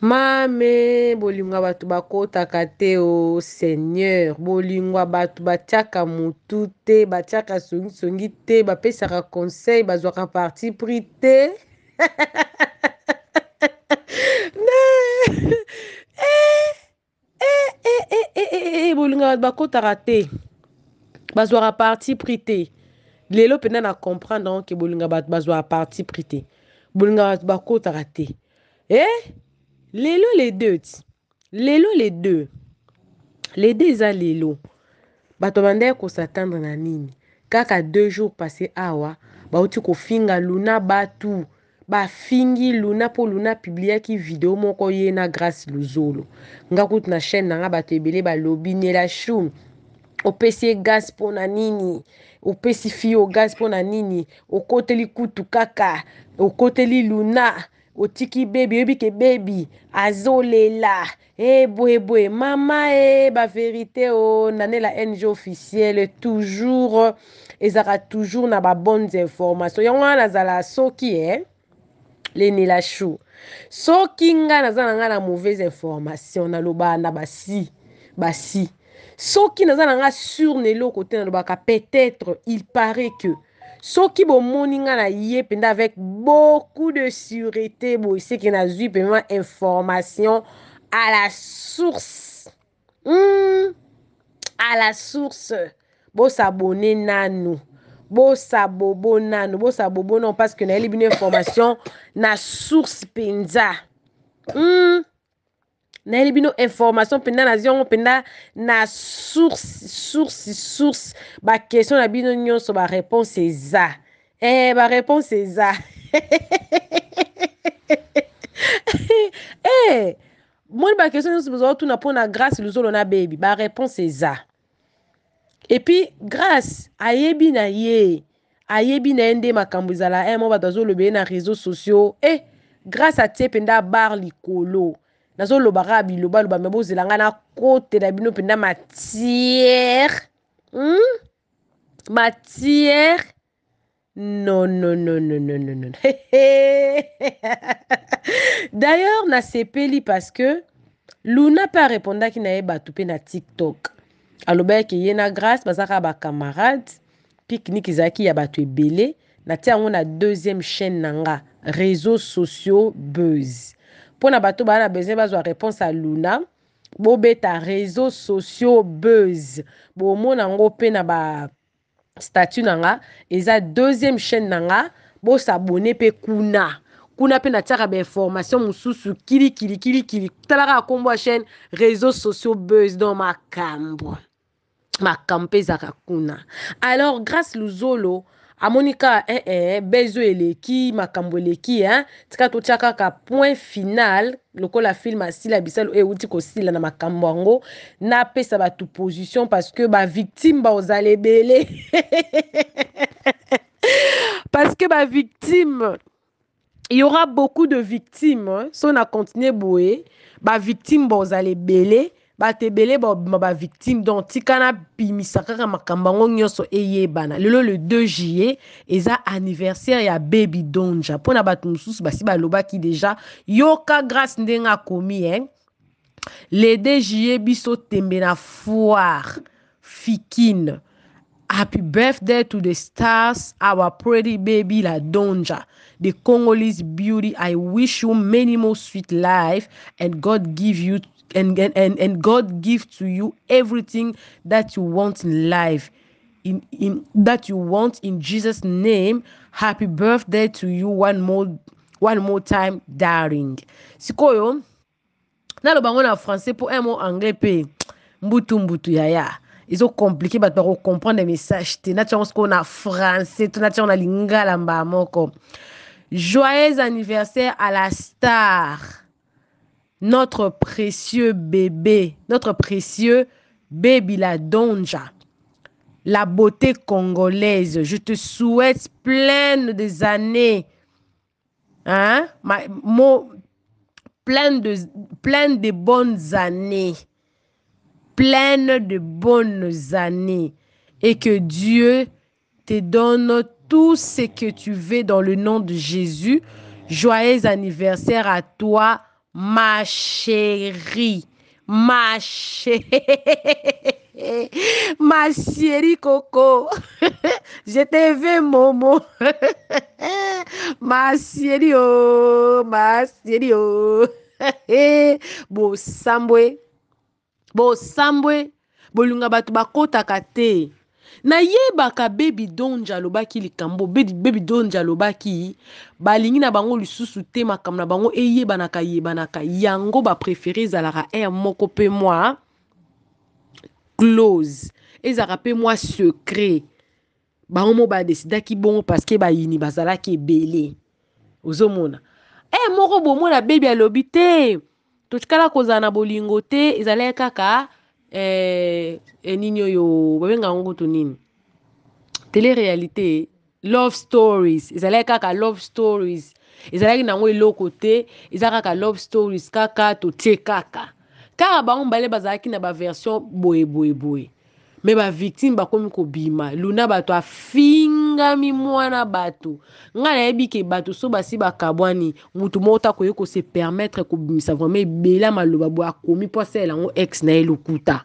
mame bolingwa bato bakɔtaka te o seigneur bolingwa bato batiaka motu te batiaka songisongi te bapesaka conseil bazwaka parti Eh, eh, eh, bolingwa bato bakɔtaka te bazwaka parti pri te lelo mpena na comprendre ke bolinga bato bazwaka parti pri te bolinga bato bakɔtaka te e eh? lelo lede ti lelo lede lede eza lelo bato bandai kosatendre na nini kaka deux jours passé awa bauti kofinga luna batu bafingi luna mpo luna apibliaki video moko ye na grace luzolo nga kutu na chaîne na nga bato ebele balobi nela shum opesi ye gaz mpo na nini opesi fi yo gaz mpo na nini okoteli kutu kaka okoteli luna tiki tiki oyebi ke baby azolela ebwebwe eh, mama e vérité o oh, na la ng officielle, toujours eh, zara toujours na informations information Yon wana zala soki e eh? la chou. soki ki nga na nga na mauvaise information on na basi basi soki naza na nga sur na eloko te peut-être il paraît que soki bomoninga na ye penda avec beaucoup de sûreté boye na nazwi mpema information à la source mm, à la source bosabone nanu bosabobo nanu bosabobo non parce que eu bino information na source penda. Hmm. Na bino information penda na zion penda na source source source ba question na bino nyonso bareponse eh e bareponse ba e moni bakestion nyonso bozotuna na grâce luzolo nabebi za. et puis grâce ayebi na ye ayebi na ende nde makambo ezala e eh, mo bato le bien na réseaux sociaux eh, grâce à mpenza bar likolo nazolobaka ya bilobaloba me na kote la bino mpenza matiere hmm? matiere non non non non non non non d'ailleurs nasepeli parce que luna mpe arépondaki na ye bato mpe na tiktok alobaki ye na grâce bazalaka bacamarade piknike ezalaki ya Belé na natia yango na deuxième chaîne nanga réseaux sociaux buzz mpona bato la besoin bazwa réponse à luna bobeta réseaux sociaux buzz Bo yango pe na ba statut nanga eza deuxième chaîne n'anga, bo s'abonner pe kuna kuna sous information mususu kiri kiri kiri kiri. nkombo ya chaîne réseaux sociaux buzz ma ma ma mpe ezaka kuna alors grâce luzolo amonika eh, eh, bezo eleki makambo eleki eh? tika totya kaka point final lokola filme asila biso euti kosila na makambo yango napesa bato position parce que bavictime baozala ebele parce que victime, il y aura beaucoup de victimes à hein. so na continue boye bavictime baozala ebele bato ebele ba bavictime don tikana bimisa kaka makambo yango nyonso eyebana lelo le 2 juillet eza anniversaire ya baby donja Pona bato mosusu basi balobaki deja yoka grâce ndenge akomi e hein. le 2 juillet biso tembe na foire fikine happy birthday to the stars our pretty baby la donja the congolese beauty i wish you many more sweet life and god give you and, and, and God gives to you everything that you want in life. In, in that you want in Jesus' name. Happy birthday to you one more one more time, darling. Sikoyo, nalobango en français pour un mot anglais pe mbutu mbutu yaya. Ils ont compliqué bato bako comprendre les messages. Te nation qu'on a français, te nation na lingala mbamoko. Joyeux anniversaire à la star notre précieux bébé, notre précieux baby la donja, la beauté congolaise. Je te souhaite pleine des années, hein, de, de bonnes années, pleine de bonnes années, et que Dieu te donne tout ce que tu veux dans le nom de Jésus. Joyeux anniversaire à toi ma chérie, ma chérie, ma chérie Coco. Je t'ai vu, Momo. ma chérie, ma chérie, oh. oh. sambwe, bon sambwe, bato bakɔtaka te nayebaka bebi donje alobaki likambo bebi donje alobaki balingi na bango lisusu te makambo na bango eyebanaka yebanaka yango baprefere ezalaka r moko mpe mwa close ezalaka mpe mwa secret bango mo badesidaki bongo parceke bayini bazalaki ebele ozomona r moko bomona bebi alobi te tokala kozala na bolingo te ezalaki kaka eh, nini oyo babenga yango to nini telerealité love stories ezalaki kaka love stories ezalaki nango eloko te eza kaka love stories kaka totie kaka kaka bango mbale bazalaki na baversion boyeboyeboye me bavictime bakomi bima, luna bato afingami mwana bato ngai nayebi ke bato so basi bakabwani motu moko ta kose permettre kobimisa vraimen bela maloba boye akomi mpo asala yango ex na ye lokuta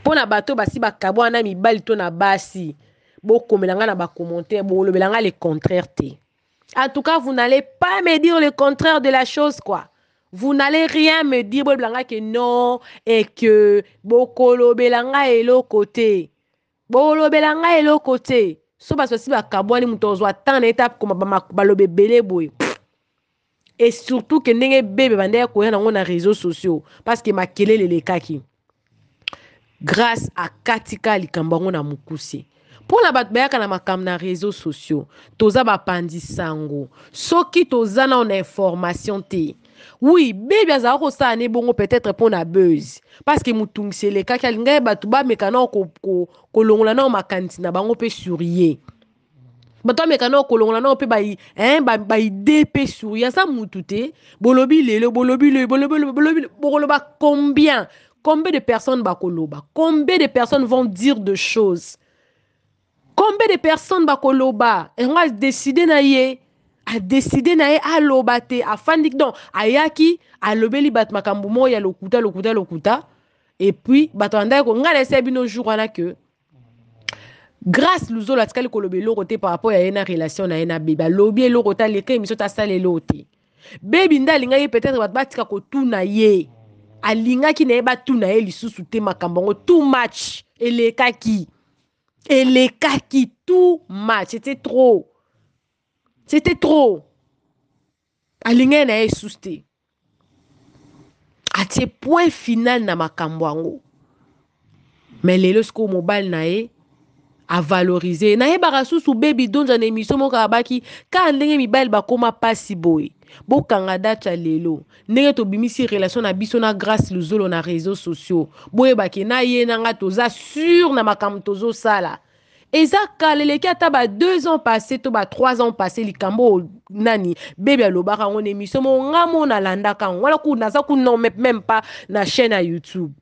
mpo na bato basi bakabwana mibali to na basi bokomela ngai na bacommentaire bolobela ngai le contraire te en tout cas vous n'allez pas me dire le contraire de la chose quoi vous n'allez rien me dire, Blanga, que non, et que Bokolo Belanga est le côté. Bokolo Belanga est le côté. So parce que bakabwani moto ozwa tant d'étape comme balobe belé boy. Et surtout que ndenge bébé bandé ko na ngona réseaux sociaux parce que makelele le lekaki. Grâce à Katika likambango na mukusi. la bat bayaka kana makam na réseau sociaux toza pandi sango soki toza na na information te oui bébé, azalaka kosala ne bon peut-être mpo na beuze parceke motungisele kaka alingai bato bameka nao kolongola nao makanisi na bango mpe sur ye bato bameka nao kolongola nao mpe bah, hein mpe sur ye aza ça te bolobi le bolobi loyi bokoloba bah, combien combien de personnes koloba, bah, combien de personnes vont dire de choses combien de personnes bakoloba yango adeside na ye a na ye aloba te afandi don ayaki alobeli bat makambo moko ya lokuta lokuta lokuta puis bato bandaki ko na se bino jour wana ke grâce luzolo la ko eloko rote par rapport ya une relation na ye na Lobie alobi eloko te aleka emission sale lote. eloko te bebi nde alingaki ye peut-être bato batika kotuna ye alingaki na ye batuna ye lisusu te makambo yango too much elekaki elekaki too much c'était trop c'était trop. alingi na est A à point final na makambo yango me lelo sikoyo mobile na a avalorize nayebaka susu bebi donja na émission moko abaki ka ndenge mibali bakóma mpasi boye bokanga data lelo to tobimisi relation na biso na grâce luzolo na réseaux sociaux ke na ye nanga toza sur na makambo sala eza kala eleki ata ba deux ans passé to ba trois ans passé likambo nani bebe alobaka yango na émission mo nga mo nalandaka yango wana ku naza même pas na chaîne ya youtube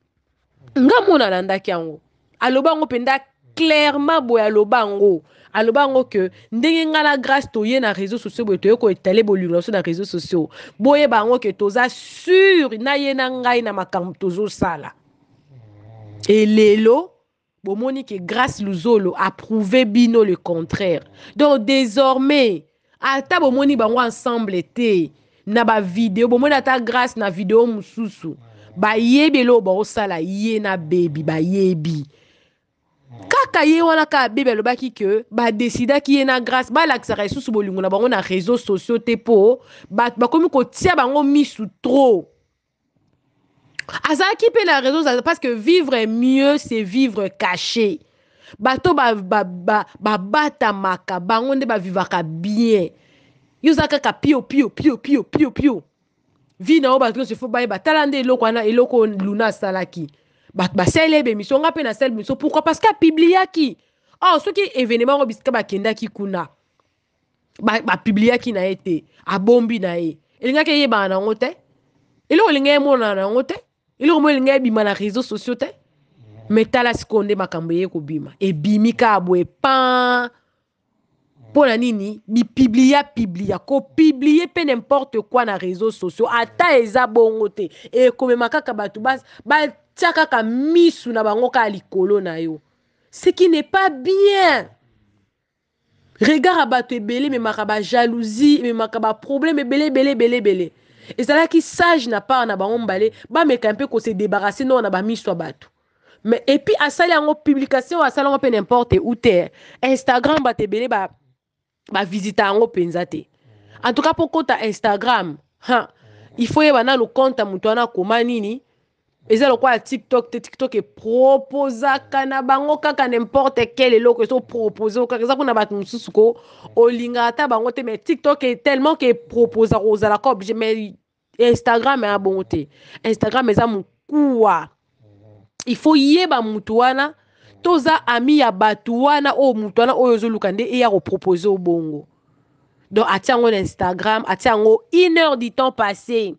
nga mo nalandaki yango aloba yango nda clairement boye aloba yango aloba yango ke ndenge ngala na grâce toye na réseau sociaux boye toye koetale bolingo na biso na réseau sociaux boyeba yango ke toza sur na ye na ngai na makambo tozosala elelo bomoni que grâce luzolo a prouvé bino le contraire donc désormais ata bomoni bango ensemble te na ba vidéo bomoni ata grâce na video mosusu on o sala, ye na ba yebi. kaka ye wana kaka bebi alobaki ke y ye na grâce balakisaka a bolingo na bango na réseaux sociaux te komi ko tia bango misu trop aza ah, pe la réseau parce que vivre mieux c'est vivre caché bato ba ba ba ba ba bango ba vivaka bien yo oza kaka pio pio pio pio pio pio vi na yo se nyonso fo ba talande nde eloko wana eloko luna asalaki basala ebemisio nga mpe nasala So Pourquoi? parce que Oh or qui événement ba kenda ki kuna Ba ba ki na été. abombi na ye elingaki ba na ngote. eloko elingi mona na ngote. Il olingi ebima na réseau sociaux te me tala sikoyo nde makambo bima. kobima bimika kaka boye pan Pour la nini publier Ko publier pe nimporte quoi na réseau sociaux ata eza bongote. bongo te e makaka kaka Ba tchaka ka misu na bangoka kaka likolo na yo ce qui n'est pas bien regard ya me makaba jalousie me makaba problème ebele ebele ebele ebele ezalaki sage na part na bango mibale bameka mpe kosedebarase a na mis ya bato mais epuis asali yango publication asali yango mpe nimporte ou te hein. instagram ba te bavisita ba yango mpenza te en tout cas pour kota instagram ha hein, il faut yeba nano konta moto wana akoma nini eza lokola ya tiktok te tiktok eproposaka na bango kaka nimporte quel eloko ezopropose kaka eza kuna bato mosusu ko olingaka ta bango te mais tiktok e tellement ke eproposaka ozalaka oblige mais instagram Instagram bongo te instagram eza mokuwa ifo yeba motu wana toza ami ya bato wana oyo motu wana oyo ozoluka nde eya kopropose obongo donc atia yango na instagram atia yango une heure du temps passé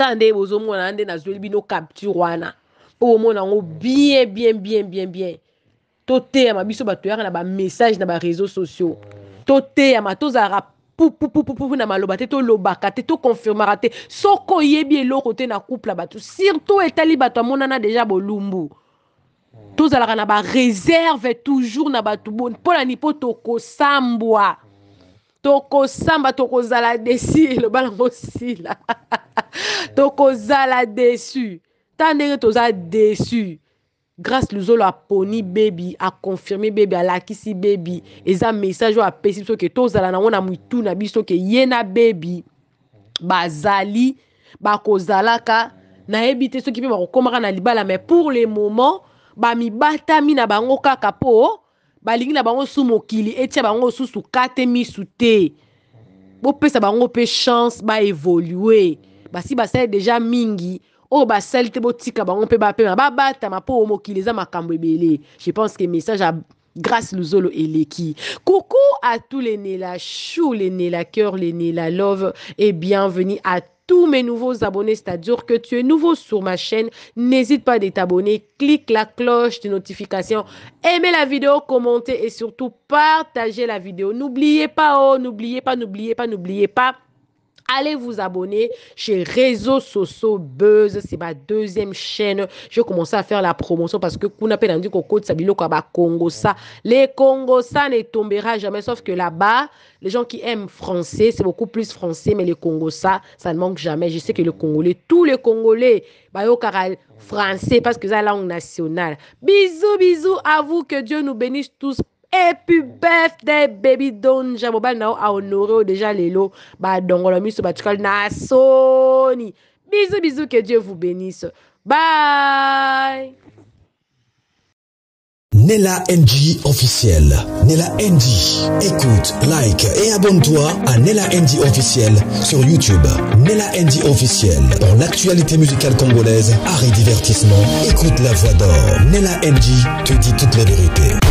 ntango nde bozomona nde nazweli bino capture wana mpo bomona yango bien bien bien bien bien ma biso bato yaka na bamessage na réseaux sociaux pou pou pou na malobate to lobaka te confirmera te soki bien eloko te na couple ya bato surtout etali bato amonana déjà bolumbu tozalaka na réserve toujours na bato mpona ni mpo tokosambwa mm tokosamba tokozala desi eloba nango mosila tokozala desu ta ndenge toza desu grâce luzolo aponi baby. aconfirme la alakisi baby. eza message oyo apesi biso ke tozala nango na mwitu na biso ke ye na bebi bazali bakozalaka na te soki mpe bakokómaka na libala mais pour le moment bamibatami na bangoka kapo balingi na bango su mokili etia bango su kate misu te bopesa bango mpe chance si basi basali deja mingi oyo basali te botika bango mpe bapema babatama mpo oyo mokili eza makambo ebele je pense que message a grâce luzolo eleki coucou à tous les nés la chou les nés la cœur les nés la love et bienvenue à tous mes nouveaux abonnés, c'est-à-dire que tu es nouveau sur ma chaîne, n'hésite pas à t'abonner, clique la cloche de notification, aimez la vidéo, commentez et surtout partagez la vidéo. N'oubliez pas, oh, n'oubliez pas, n'oubliez pas, n'oubliez pas allez vous abonner chez Réseau Sociaux Buzz. C'est ma deuxième chaîne. Je commence à faire la promotion parce que Koko Congo ça. Les Congo ne tombera jamais. Sauf que là-bas, les gens qui aiment français, c'est beaucoup plus français. Mais les Congo ça, ça ne manque jamais. Je sais que le Congolais, tous les Congolais, bah, ont Karal, français parce que c'est la langue nationale. Bisous, bisous à vous. Que Dieu nous bénisse tous et puis baby don jamobal nao a honoré déjà lelo ba dongolo miso na Sony. bisous bisous que Dieu vous bénisse bye Nella NG officiel. Nella NG. Écoute, like et abonne-toi à Nella NG officiel sur YouTube. Nella NG officiel. Dans l'actualité musicale congolaise, art divertissement, écoute la voix d'or. Nella NG te dit toute la vérité.